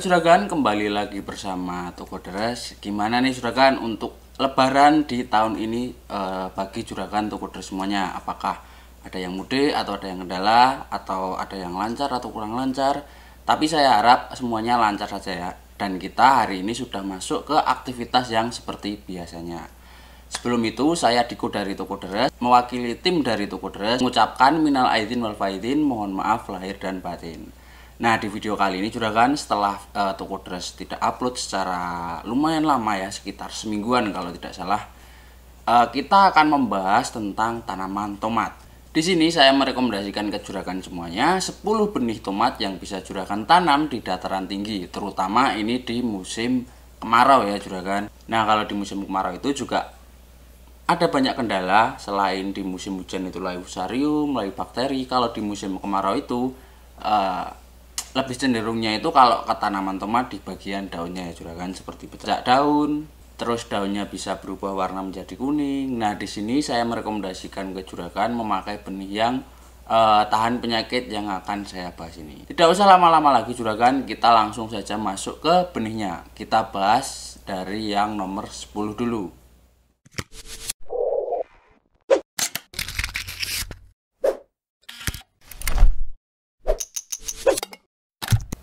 Juragan, kembali lagi bersama Toko Deres. Gimana nih Juragan untuk lebaran di tahun ini e, bagi Juragan Toko Deres semuanya? Apakah ada yang mudik atau ada yang kendala atau ada yang lancar atau kurang lancar? Tapi saya harap semuanya lancar saja ya. Dan kita hari ini sudah masuk ke aktivitas yang seperti biasanya. Sebelum itu, saya Diko dari Toko Deres, mewakili tim dari Toko Deres, mengucapkan minal aidin wal faidin, mohon maaf lahir dan batin. Nah, di video kali ini Juragan setelah uh, Toko Dress tidak upload secara lumayan lama ya, sekitar semingguan kalau tidak salah, uh, kita akan membahas tentang tanaman tomat. Di sini saya merekomendasikan ke Juragan semuanya 10 benih tomat yang bisa Juragan tanam di dataran tinggi, terutama ini di musim kemarau ya Juragan. Nah, kalau di musim kemarau itu juga ada banyak kendala selain di musim hujan itu layu fusarium, layu bakteri. Kalau di musim kemarau itu eh, lebih cenderungnya itu kalau ke tanaman tomat di bagian daunnya ya juragan seperti pecah daun terus daunnya bisa berubah warna menjadi kuning nah di sini saya merekomendasikan ke juragan memakai benih yang e, tahan penyakit yang akan saya bahas ini tidak usah lama-lama lagi juragan kita langsung saja masuk ke benihnya kita bahas dari yang nomor 10 dulu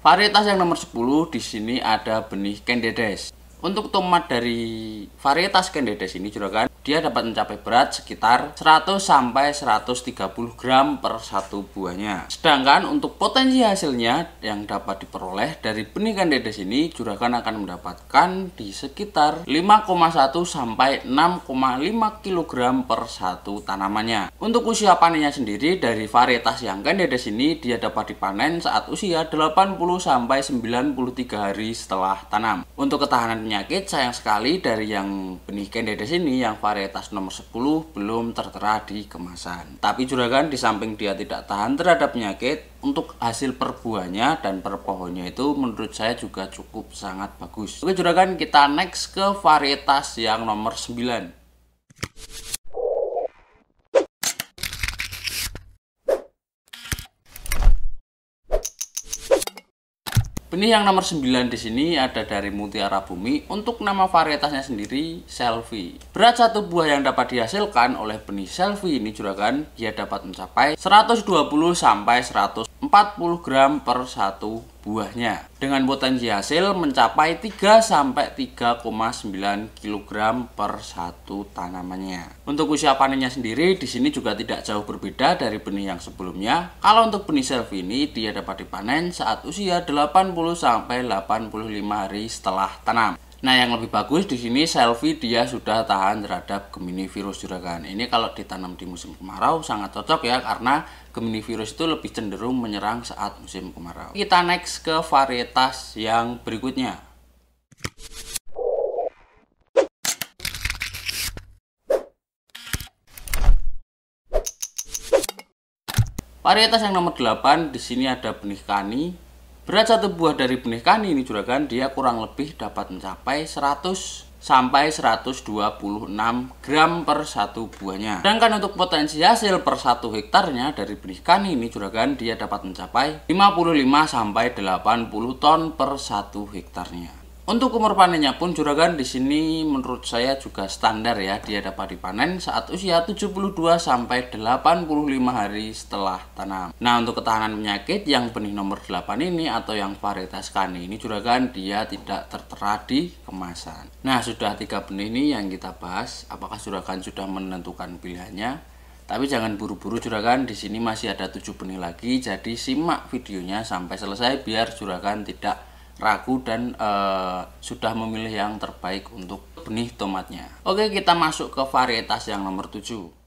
Varietas yang nomor 10 di sini ada benih Candedes. Untuk tomat dari varietas Candedes ini kan dia dapat mencapai berat sekitar 100 sampai 130 gram per satu buahnya. Sedangkan untuk potensi hasilnya yang dapat diperoleh dari benih kandedes ini juragan akan mendapatkan di sekitar 5,1 sampai 6,5 kg per satu tanamannya. Untuk usia panennya sendiri dari varietas yang kandedes ini dia dapat dipanen saat usia 80 sampai 93 hari setelah tanam. Untuk ketahanan penyakit sayang sekali dari yang benih kandedes ini yang varietas varietas nomor 10 belum tertera di kemasan. Tapi juragan di samping dia tidak tahan terhadap penyakit, untuk hasil perbuahnya dan perpohonnya itu menurut saya juga cukup sangat bagus. Oke juragan, kita next ke varietas yang nomor 9. Benih yang nomor 9 di sini ada dari Mutiara Bumi. Untuk nama varietasnya sendiri, Selfie. Berat satu buah yang dapat dihasilkan oleh benih Selfie ini juragan, dia dapat mencapai 120 sampai 140 gram per satu buahnya dengan potensi hasil mencapai 3 sampai 3,9 kg per satu tanamannya. Untuk usia panennya sendiri di sini juga tidak jauh berbeda dari benih yang sebelumnya. Kalau untuk benih self ini dia dapat dipanen saat usia 80 sampai 85 hari setelah tanam. Nah, yang lebih bagus di sini selfie dia sudah tahan terhadap Gemini virus juragan. Ini kalau ditanam di musim kemarau sangat cocok ya karena Gemini virus itu lebih cenderung menyerang saat musim kemarau. Kita next ke varietas yang berikutnya. Varietas yang nomor 8 di sini ada benih kani Berat satu buah dari benih kani ini juragan dia kurang lebih dapat mencapai 100 sampai 126 gram per satu buahnya. Sedangkan untuk potensi hasil per satu hektarnya dari benih kani ini juragan dia dapat mencapai 55 sampai 80 ton per satu hektarnya. Untuk umur panennya pun juragan di sini menurut saya juga standar ya. Dia dapat dipanen saat usia 72 sampai 85 hari setelah tanam. Nah, untuk ketahanan penyakit yang benih nomor 8 ini atau yang varietas kani ini juragan dia tidak tertera di kemasan. Nah, sudah tiga benih ini yang kita bahas. Apakah juragan sudah menentukan pilihannya? Tapi jangan buru-buru juragan, di sini masih ada 7 benih lagi, jadi simak videonya sampai selesai biar juragan tidak ragu dan uh, sudah memilih yang terbaik untuk benih tomatnya. Oke, kita masuk ke varietas yang nomor 7.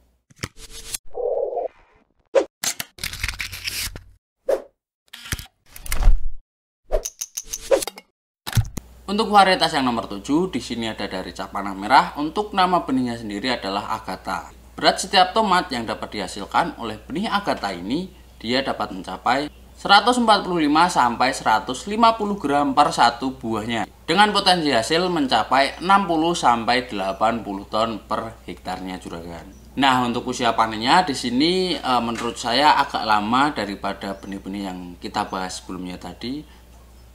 Untuk varietas yang nomor 7, di sini ada dari cap merah. Untuk nama benihnya sendiri adalah Agatha. Berat setiap tomat yang dapat dihasilkan oleh benih Agatha ini, dia dapat mencapai 145 sampai 150 gram per satu buahnya dengan potensi hasil mencapai 60 sampai 80 ton per hektarnya juragan. Nah, untuk usia panennya di sini e, menurut saya agak lama daripada benih-benih yang kita bahas sebelumnya tadi.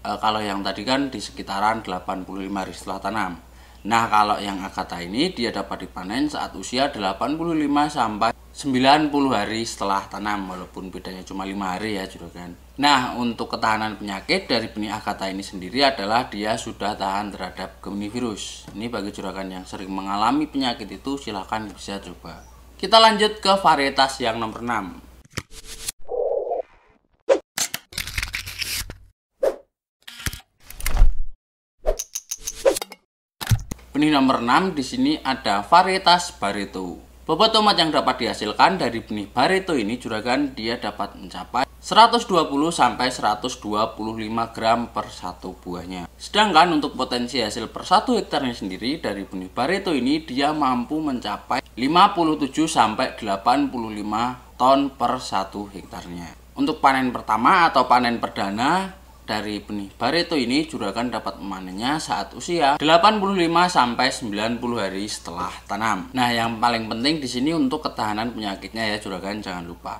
E, kalau yang tadi kan di sekitaran 85 hari setelah tanam. Nah, kalau yang agata ini dia dapat dipanen saat usia 85 sampai 90 hari setelah tanam walaupun bedanya cuma lima hari ya juragan. Nah untuk ketahanan penyakit dari benih akata ini sendiri adalah dia sudah tahan terhadap gemini virus. Ini bagi juragan yang sering mengalami penyakit itu silahkan bisa coba. Kita lanjut ke varietas yang nomor 6 Benih nomor 6 di sini ada varietas Barito. Bobot tomat yang dapat dihasilkan dari benih bareto ini juragan dia dapat mencapai 120 sampai 125 gram per satu buahnya. Sedangkan untuk potensi hasil per satu hektarnya sendiri dari benih bareto ini dia mampu mencapai 57 sampai 85 ton per satu hektarnya. Untuk panen pertama atau panen perdana dari benih bareto ini juragan dapat memanennya saat usia 85 sampai 90 hari setelah tanam. Nah, yang paling penting di sini untuk ketahanan penyakitnya ya juragan jangan lupa.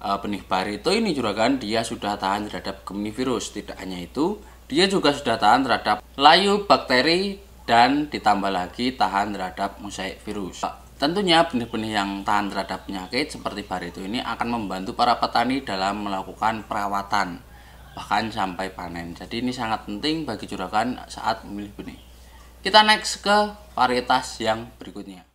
E, benih bareto ini juragan dia sudah tahan terhadap virus, Tidak hanya itu, dia juga sudah tahan terhadap layu bakteri dan ditambah lagi tahan terhadap mosaik virus. Tentunya benih-benih yang tahan terhadap penyakit seperti bareto ini akan membantu para petani dalam melakukan perawatan bahkan sampai panen. Jadi ini sangat penting bagi juragan saat memilih benih. Kita next ke varietas yang berikutnya.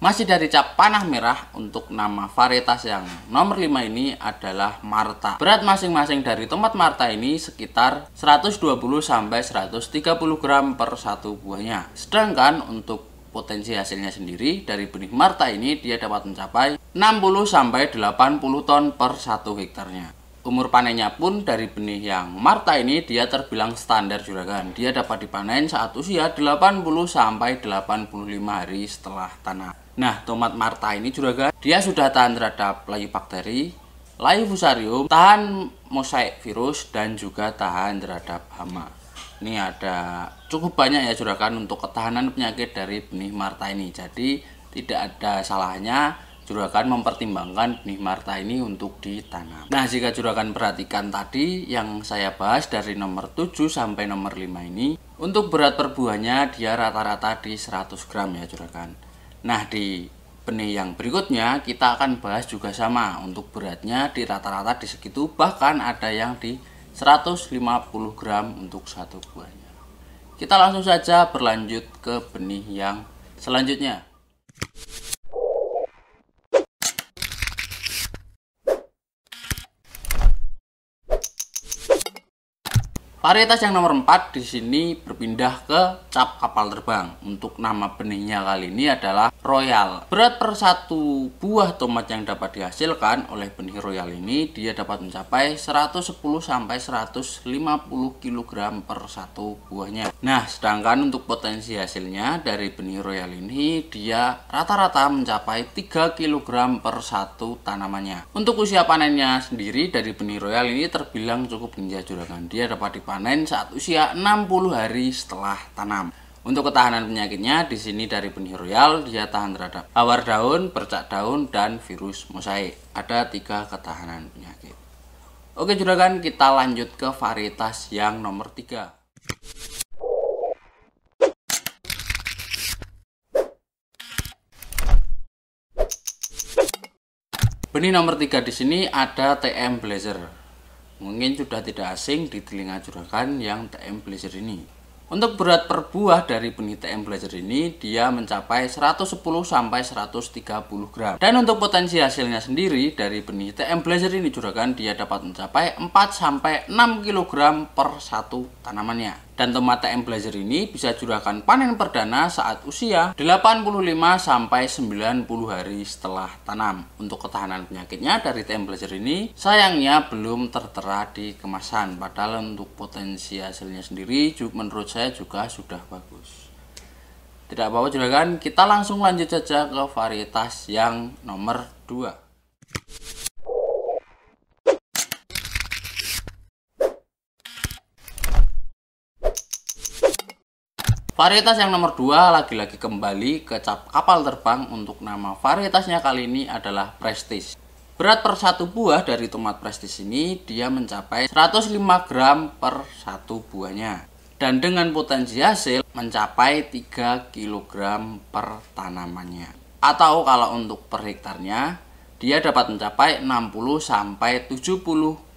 Masih dari cap panah merah untuk nama varietas yang nomor 5 ini adalah Marta. Berat masing-masing dari tomat Marta ini sekitar 120 sampai 130 gram per satu buahnya. Sedangkan untuk potensi hasilnya sendiri dari benih Marta ini dia dapat mencapai 60 sampai 80 ton per satu hektarnya. Umur panennya pun dari benih yang Marta ini dia terbilang standar juragan. Dia dapat dipanen saat usia 80 sampai 85 hari setelah tanah. Nah, tomat Marta ini juragan dia sudah tahan terhadap layu bakteri, layu fusarium, tahan mosaik virus dan juga tahan terhadap hama. Ini ada cukup banyak ya juragan untuk ketahanan penyakit dari benih marta ini. Jadi tidak ada salahnya juragan mempertimbangkan benih marta ini untuk ditanam. Nah, jika juragan perhatikan tadi yang saya bahas dari nomor 7 sampai nomor 5 ini, untuk berat perbuahnya dia rata-rata di 100 gram ya juragan. Nah, di benih yang berikutnya kita akan bahas juga sama. Untuk beratnya di rata-rata di segitu, bahkan ada yang di 150 gram untuk satu buahnya. Kita langsung saja berlanjut ke benih yang selanjutnya. Varietas yang nomor 4 di sini berpindah ke cap kapal terbang. Untuk nama benihnya kali ini adalah Royal. Berat per satu buah tomat yang dapat dihasilkan oleh benih Royal ini dia dapat mencapai 110 sampai 150 kg per satu buahnya. Nah, sedangkan untuk potensi hasilnya dari benih Royal ini dia rata-rata mencapai 3 kg per satu tanamannya. Untuk usia panennya sendiri dari benih Royal ini terbilang cukup ninja Dia dapat di dipanen saat usia 60 hari setelah tanam. Untuk ketahanan penyakitnya, di sini dari benih royal dia tahan terhadap awar daun, percak daun, dan virus mosaik. Ada tiga ketahanan penyakit. Oke juragan, kita lanjut ke varietas yang nomor tiga. Benih nomor tiga di sini ada TM Blazer mungkin sudah tidak asing di telinga juragan yang TM Blazer ini. Untuk berat per buah dari benih TM Blazer ini, dia mencapai 110 sampai 130 gram. Dan untuk potensi hasilnya sendiri dari benih TM Blazer ini juragan dia dapat mencapai 4 sampai 6 kg per satu tanamannya dan tomat TM Blazer ini bisa curahkan panen perdana saat usia 85 sampai 90 hari setelah tanam. Untuk ketahanan penyakitnya dari TM Blazer ini sayangnya belum tertera di kemasan padahal untuk potensi hasilnya sendiri menurut saya juga sudah bagus. Tidak apa-apa silakan kita langsung lanjut saja ke varietas yang nomor 2. Varietas yang nomor dua lagi-lagi kembali ke cap kapal terbang untuk nama varietasnya kali ini adalah Prestige. Berat per satu buah dari tomat Prestige ini dia mencapai 105 gram per satu buahnya dan dengan potensi hasil mencapai 3 kg per tanamannya. Atau kalau untuk per hektarnya, dia dapat mencapai 60 sampai 70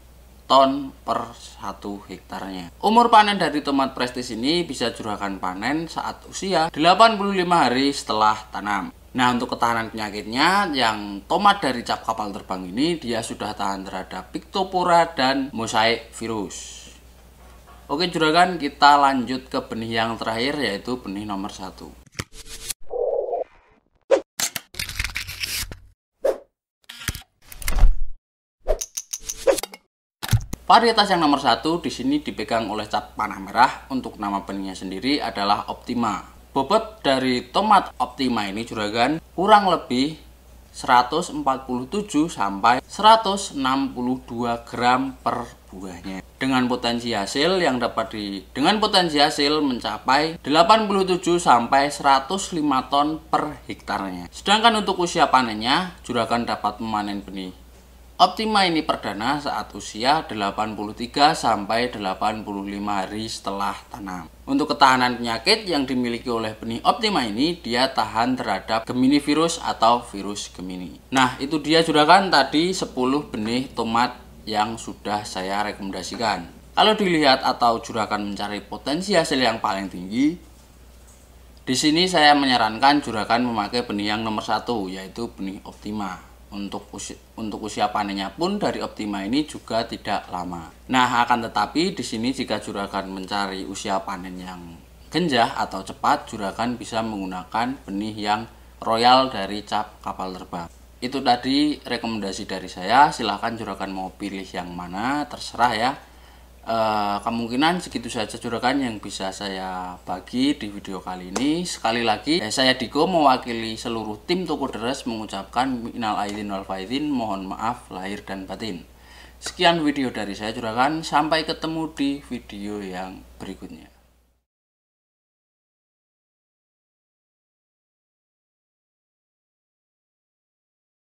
ton per satu hektarnya. Umur panen dari tomat prestis ini bisa curahkan panen saat usia 85 hari setelah tanam. Nah, untuk ketahanan penyakitnya, yang tomat dari cap kapal terbang ini, dia sudah tahan terhadap piktopora dan mosaik virus. Oke, juragan, kita lanjut ke benih yang terakhir, yaitu benih nomor satu. Varietas yang nomor satu di sini dipegang oleh cap panah merah untuk nama benihnya sendiri adalah Optima. Bobot dari tomat Optima ini juragan kurang lebih 147 sampai 162 gram per buahnya. Dengan potensi hasil yang dapat di dengan potensi hasil mencapai 87 sampai 105 ton per hektarnya. Sedangkan untuk usia panennya, juragan dapat memanen benih Optima ini perdana saat usia 83 sampai 85 hari setelah tanam. Untuk ketahanan penyakit yang dimiliki oleh benih Optima ini, dia tahan terhadap Gemini virus atau virus Gemini. Nah, itu dia juragan tadi 10 benih tomat yang sudah saya rekomendasikan. Kalau dilihat atau juragan mencari potensi hasil yang paling tinggi, di sini saya menyarankan juragan memakai benih yang nomor satu, yaitu benih Optima. Untuk usia, untuk usia panennya pun dari Optima ini juga tidak lama. Nah, akan tetapi di sini jika juragan mencari usia panen yang genjah atau cepat, juragan bisa menggunakan benih yang royal dari cap kapal terbang. Itu tadi rekomendasi dari saya, silahkan juragan mau pilih yang mana, terserah ya. Eh, kemungkinan segitu saja juragan yang bisa saya bagi di video kali ini. Sekali lagi, eh, saya Diko mewakili seluruh tim Toko Deres mengucapkan minal aidin wal faizin, mohon maaf lahir dan batin. Sekian video dari saya juragan, sampai ketemu di video yang berikutnya.